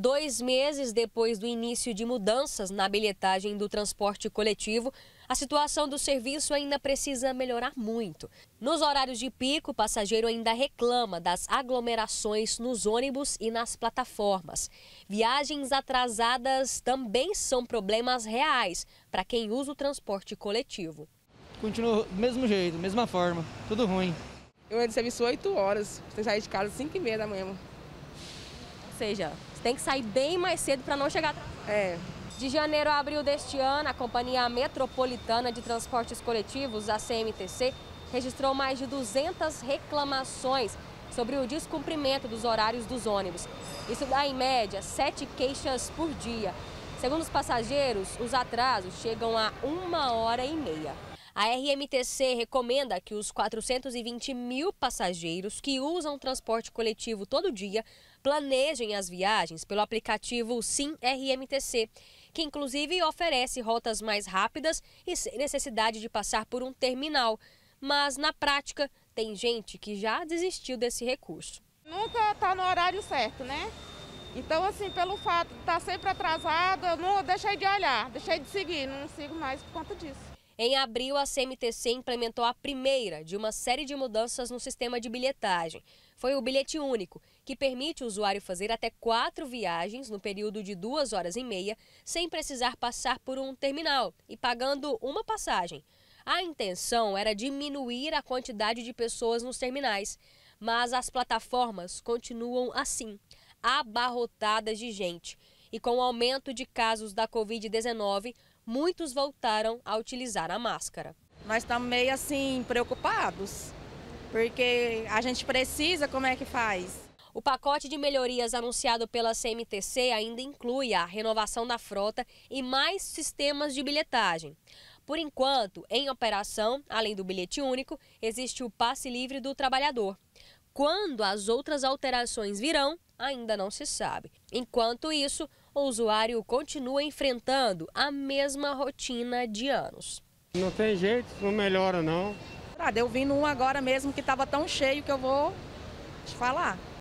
Dois meses depois do início de mudanças na bilhetagem do transporte coletivo, a situação do serviço ainda precisa melhorar muito. Nos horários de pico, o passageiro ainda reclama das aglomerações nos ônibus e nas plataformas. Viagens atrasadas também são problemas reais para quem usa o transporte coletivo. Continua do mesmo jeito, mesma forma, tudo ruim. Eu ando serviço 8 horas, que sair de casa às 5 e meia da manhã seja, você tem que sair bem mais cedo para não chegar atrasado. É. De janeiro a abril deste ano, a Companhia Metropolitana de Transportes Coletivos, a CMTC, registrou mais de 200 reclamações sobre o descumprimento dos horários dos ônibus. Isso dá, em média, sete queixas por dia. Segundo os passageiros, os atrasos chegam a uma hora e meia. A RMTC recomenda que os 420 mil passageiros que usam transporte coletivo todo dia planejem as viagens pelo aplicativo Sim RMTC, que inclusive oferece rotas mais rápidas e sem necessidade de passar por um terminal. Mas, na prática, tem gente que já desistiu desse recurso. Nunca está no horário certo, né? Então, assim, pelo fato de estar tá sempre atrasado, eu não deixei de olhar, deixei de seguir, não sigo mais por conta disso. Em abril, a CMTC implementou a primeira de uma série de mudanças no sistema de bilhetagem. Foi o bilhete único, que permite o usuário fazer até quatro viagens no período de duas horas e meia, sem precisar passar por um terminal e pagando uma passagem. A intenção era diminuir a quantidade de pessoas nos terminais, mas as plataformas continuam assim, abarrotadas de gente. E com o aumento de casos da Covid-19, muitos voltaram a utilizar a máscara. Nós estamos meio assim preocupados, porque a gente precisa, como é que faz? O pacote de melhorias anunciado pela CMTC ainda inclui a renovação da frota e mais sistemas de bilhetagem. Por enquanto, em operação, além do bilhete único, existe o passe livre do trabalhador. Quando as outras alterações virão, ainda não se sabe. Enquanto isso, o usuário continua enfrentando a mesma rotina de anos. Não tem jeito, não melhora não. Ah, deu vim um agora mesmo que estava tão cheio que eu vou te falar.